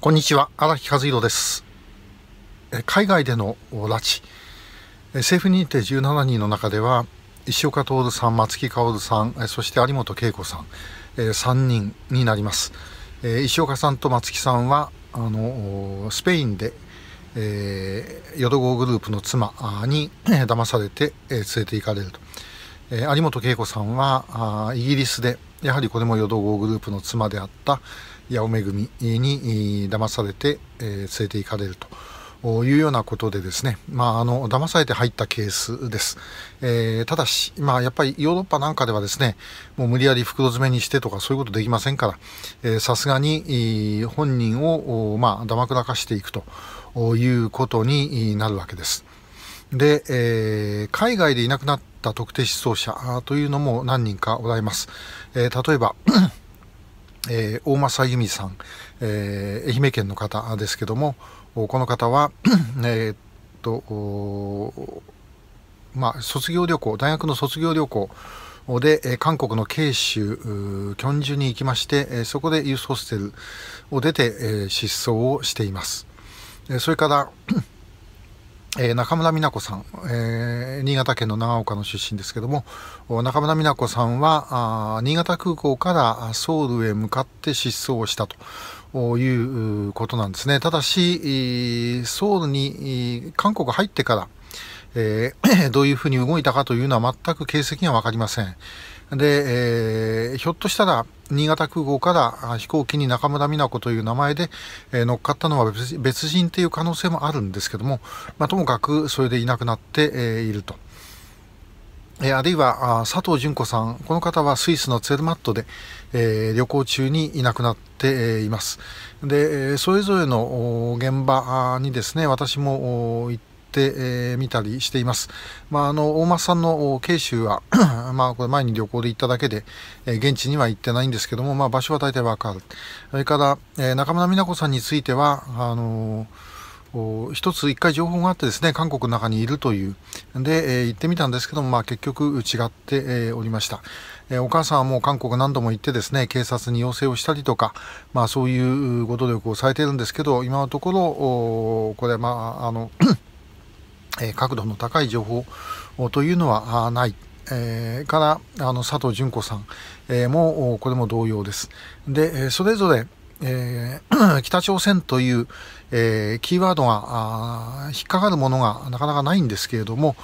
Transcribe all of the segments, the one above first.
こんにちは、荒木和弘です。海外での拉致、政府認定17人の中では、石岡徹さん、松木薫さん、そして有本恵子さん、3人になります。石岡さんと松木さんは、あのスペインで、えー、ド号グループの妻に騙されて、連れて行かれると。有本恵子さんはイギリスでやはりこれもヨド号グループの妻であった、八尾恵に騙されて、え連れて行かれると。いうようなことでですね、まあ、あの騙されて入ったケースです、えー、ただし、まあ、やっぱりヨーロッパなんかではですねもう無理やり袋詰めにしてとかそういうことできませんからさすがに本人を、まあ、だまくらかしていくということになるわけです。で、えー、海外でいなくなった特定失踪者というのも何人かおられます。えー、例えばえー、大政由美さん、えー、愛媛県の方ですけどもこの方は えっとまあ、卒業旅行大学の卒業旅行で、韓国の慶州キョンジュに行きまして、えそこでユースホステルを出て、え失踪をしています、えそれからえー、中村美奈子さん、えー、新潟県の長岡の出身ですけども中村美奈子さんはあ新潟空港からソウルへ向かって失踪をしたと。いうことなんですね。ただし、ソウルに韓国入ってから、えー、どういうふうに動いたかというのは全く形跡が分かりません。で、えー、ひょっとしたら、新潟空港から飛行機に中村美奈子という名前で、えー、乗っかったのは別人っていう可能性もあるんですけども、まあ、ともかくそれでいなくなって、えー、いると。えー、あるいは佐藤淳子さん、この方はスイスのツェルマットで、えー、旅行中にいなくなっています。で、それぞれの現場にですね、私も行っってえー、見たりしています。まあ、あの、大間さんの慶州は まあ、これ前に旅行で行っただけで、えー、現地には行ってないんですけども、まあ、場所は大体わかる。それから、えー、中村美奈子さんについては、あの一つ一回情報があってですね、韓国の中にいるという。で、えー、行ってみたんですけども、まあ結局違って、えー、おりました、えー、お母さんはもう韓国何度も行ってですね、警察に要請をしたりとか、まあそういうご努力をされているんですけど、今のところ、これまあ、あの え角度の高い情報というのはない。えー、からあの佐藤純子さん、えもこれも同様です。で、それぞれ、えー、北朝鮮という、えキーワードが引っかかるものがなかなかないんですけれども、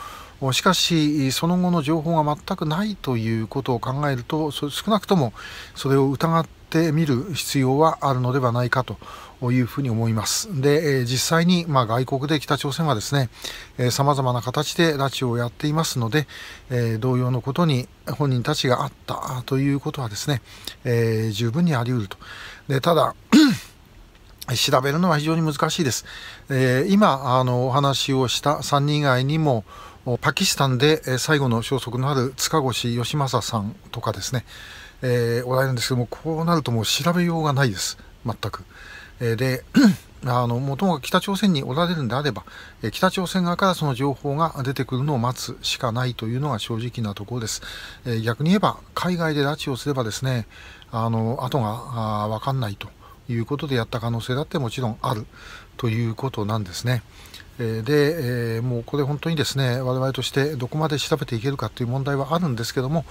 しかし、その後の情報が全くないということを考えると、少なくともそれを疑っってみる必要はあるのではないかというふうに思います。で、実際に、まあ、外国で北朝鮮はですね、え様々な形で拉致をやっていますので、え同様のことに本人たちがあったということはですね、え十分にあり得ると。でただ調べるのは非常に難しいです。えー、今あのお話をした3人以外にもパキスタンで最後の消息のある塚越義政さんとかですね、えー、おられるんですけどもこうなるともう調べようがないです全く。えー、で あのもともと北朝鮮におられるんであれば北朝鮮側からその情報が出てくるのを待つしかないというのが正直なところです、え逆に言えば海外で拉致をすればですねあの後が分かんないということでやった可能性だってもちろんあるということなんですね。で、えもうこれ本当にですね我々としてどこまで調べていけるかという問題はあるんですけども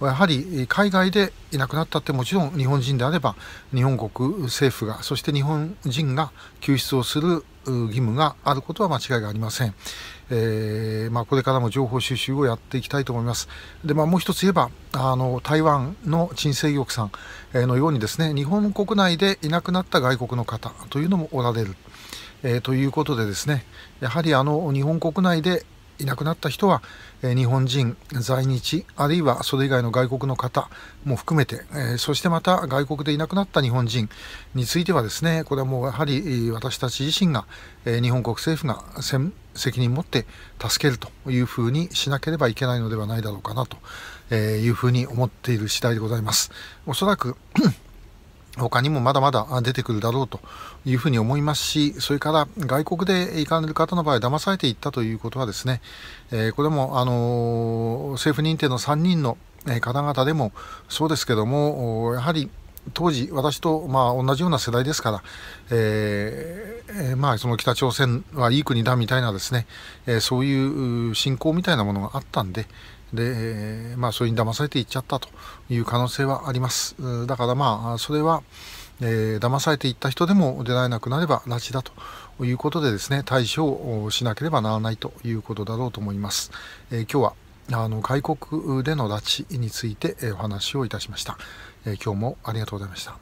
やはり海外でいなくなったってもちろん日本人であれば日本国政府がそして日本人が救出をする義務があることは間違いがありません。えー、まあ、これからも情報収集をやっていきたいと思います。で、まあ、もう一つ言えば、あの、台湾の陳世玉さんのようにですね、日本国内でいなくなった外国の方というのもおられる。えー、ということでですね、やはりあの、日本国内でいなくなった人は、え日本人、在日、あるいはそれ以外の外国の方も含めて、えそしてまた外国でいなくなった日本人についてはですね、これはもうやはり私たち自身が、え日本国政府が責任を持って助けるというふうにしなければいけないのではないだろうかなというふうに思っている次第でございます。おそらく他にもまだまだ出てくるだろうというふうに思いますし、それから外国で行かれる方の場合、騙されていったということはですね、えこれも、あの政府認定の3人の方々でもそうですけども、やはり当時、私とまあ同じような世代ですから、えー、まあ、その北朝鮮はいい国だみたいなですね、えそういう信仰みたいなものがあったんで、で、まあ、それに騙されていっちゃったという可能性はあります。だからまあ、それは、えー、騙されていった人でも出られなくなれば拉致だということでですね、対処をしなければならないということだろうと思います。えー、今日は、あの、外国での拉致についてお話をいたしました。えー、今日もありがとうございました。